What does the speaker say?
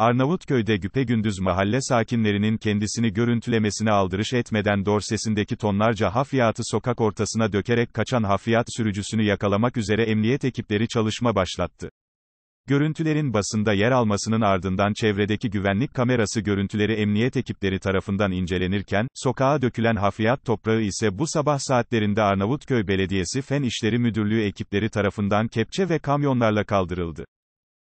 Arnavutköy'de güpegündüz mahalle sakinlerinin kendisini görüntülemesine aldırış etmeden dorsesindeki tonlarca hafriyatı sokak ortasına dökerek kaçan hafriyat sürücüsünü yakalamak üzere emniyet ekipleri çalışma başlattı. Görüntülerin basında yer almasının ardından çevredeki güvenlik kamerası görüntüleri emniyet ekipleri tarafından incelenirken, sokağa dökülen hafriyat toprağı ise bu sabah saatlerinde Arnavutköy Belediyesi Fen İşleri Müdürlüğü ekipleri tarafından kepçe ve kamyonlarla kaldırıldı.